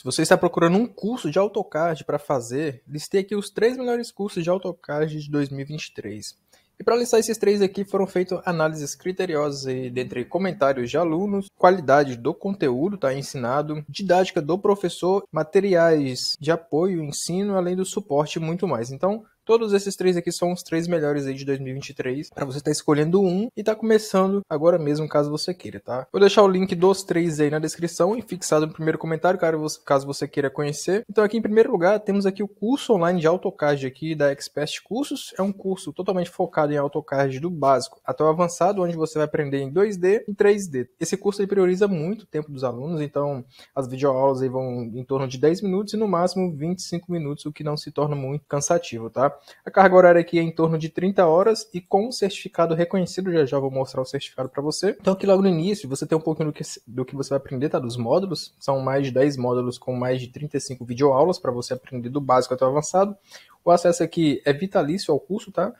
Se você está procurando um curso de AutoCAD para fazer, listei aqui os três melhores cursos de AutoCAD de 2023. E para listar esses três aqui, foram feitas análises criteriosas dentre comentários de alunos, qualidade do conteúdo tá, ensinado, didática do professor, materiais de apoio, ensino, além do suporte e muito mais. Então, Todos esses três aqui são os três melhores aí de 2023, para você estar tá escolhendo um e tá começando agora mesmo, caso você queira, tá? Vou deixar o link dos três aí na descrição e fixado no primeiro comentário, caso você queira conhecer. Então aqui em primeiro lugar, temos aqui o curso online de AutoCAD aqui da Expert Cursos. É um curso totalmente focado em AutoCAD do básico até o avançado, onde você vai aprender em 2D e 3D. Esse curso ele prioriza muito o tempo dos alunos, então as videoaulas aí vão em torno de 10 minutos e no máximo 25 minutos, o que não se torna muito cansativo, tá? A carga horária aqui é em torno de 30 horas e com o certificado reconhecido, já já vou mostrar o certificado para você. Então aqui logo no início você tem um pouquinho do que, do que você vai aprender, tá? Dos módulos, são mais de 10 módulos com mais de 35 videoaulas para você aprender do básico até o avançado. O acesso aqui é vitalício ao curso, tá?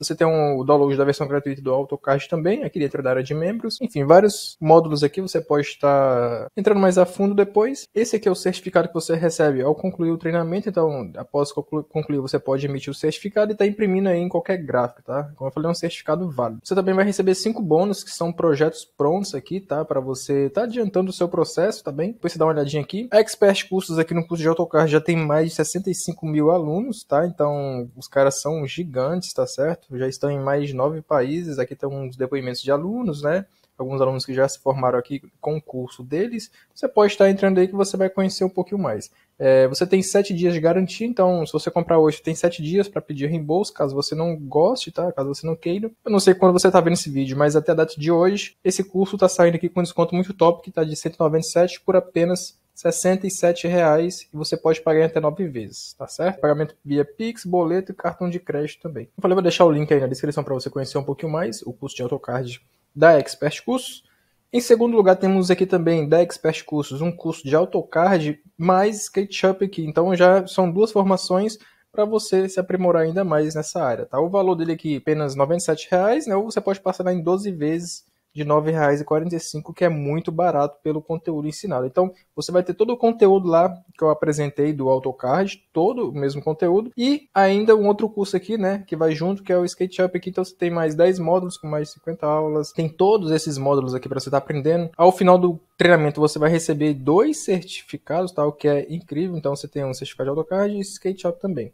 Você tem um, o download da versão gratuita do AutoCAD também, aqui dentro da área de membros. Enfim, vários módulos aqui você pode estar entrando mais a fundo depois. Esse aqui é o certificado que você recebe ao concluir o treinamento. Então, após concluir, você pode emitir o certificado e estar tá imprimindo aí em qualquer gráfico, tá? Como eu falei, é um certificado válido. Você também vai receber cinco bônus, que são projetos prontos aqui, tá? Para você estar tá adiantando o seu processo, tá bem? Depois você dá uma olhadinha aqui. A Expert Cursos aqui no curso de AutoCAD já tem mais de 65 mil alunos, tá? Então, os caras são gigantes, tá certo? já estão em mais de nove países. Aqui estão uns depoimentos de alunos, né? Alguns alunos que já se formaram aqui com o curso deles. Você pode estar entrando aí que você vai conhecer um pouquinho mais. É, você tem sete dias de garantia, então se você comprar hoje, tem sete dias para pedir reembolso, caso você não goste, tá? Caso você não queira. Eu não sei quando você está vendo esse vídeo, mas até a data de hoje, esse curso está saindo aqui com desconto muito top, que está de 197 por apenas R$ reais e você pode pagar em até nove vezes, tá certo? Pagamento via Pix, boleto e cartão de crédito também. Eu falei, vou deixar o link aí na descrição para você conhecer um pouquinho mais o curso de AutoCAD da Expert Cursos. Em segundo lugar, temos aqui também da Expert Cursos, um curso de AutoCAD mais SketchUp aqui. Então já são duas formações para você se aprimorar ainda mais nessa área, tá? O valor dele aqui é apenas R$ 97,00, reais, né? Ou você pode parcelar em 12 vezes de R$ 9,45, que é muito barato pelo conteúdo ensinado. Então, você vai ter todo o conteúdo lá que eu apresentei do AutoCAD, todo o mesmo conteúdo, e ainda um outro curso aqui, né, que vai junto, que é o SketchUp aqui. Então, você tem mais 10 módulos com mais de 50 aulas, tem todos esses módulos aqui para você estar tá aprendendo. Ao final do treinamento você vai receber dois certificados, tá? o que é incrível. Então você tem um certificado de AutoCAD e Skate Shop também.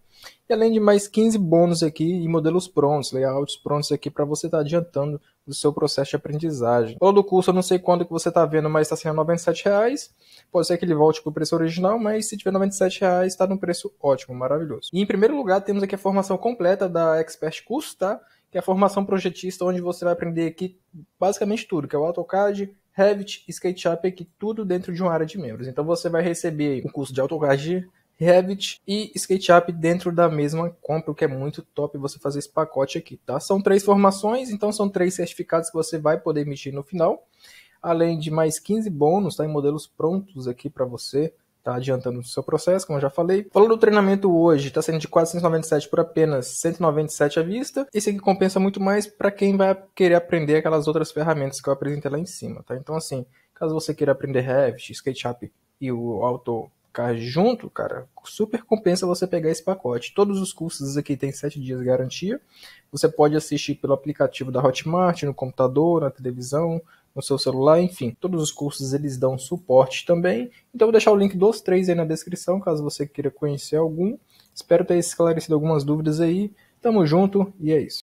E além de mais 15 bônus aqui e modelos prontos, layouts prontos aqui para você estar tá adiantando o seu processo de aprendizagem. Todo do curso, eu não sei quando que você está vendo, mas está sendo R$ reais. Pode ser que ele volte para o preço original, mas se tiver R$ reais está num preço ótimo, maravilhoso. E em primeiro lugar, temos aqui a formação completa da Expert Curso, tá? Que é a formação projetista, onde você vai aprender aqui basicamente tudo, que é o AutoCAD, Revit, SketchUp, aqui é tudo dentro de uma área de membros. Então você vai receber o um curso de AutoCAD, Revit e SketchUp dentro da mesma compra, o que é muito top você fazer esse pacote aqui, tá? São três formações, então são três certificados que você vai poder emitir no final, além de mais 15 bônus, tá? Em modelos prontos aqui para você tá adiantando o seu processo, como eu já falei. falando do treinamento hoje está sendo de 497 por apenas 197 à vista. Esse aqui compensa muito mais para quem vai querer aprender aquelas outras ferramentas que eu apresentei lá em cima, tá? Então, assim, caso você queira aprender Revit, SketchUp e o AutoCAD junto, cara, super compensa você pegar esse pacote. Todos os cursos aqui têm 7 dias de garantia. Você pode assistir pelo aplicativo da Hotmart, no computador, na televisão, no seu celular, enfim, todos os cursos eles dão suporte também. Então vou deixar o link dos três aí na descrição, caso você queira conhecer algum. Espero ter esclarecido algumas dúvidas aí. Tamo junto e é isso.